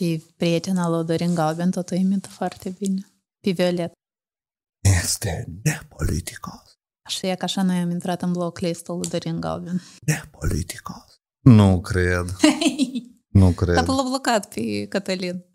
Pe prietena lor Dorin Galben tot o imită foarte bine. Pe Violet. Este nepoliticos. Așa e că așa noi am intrat în blocklist-ul lui Dorin Galben. Nepoliticos. Nu cred. nu cred. Dar l-a blocat pe Cătălin.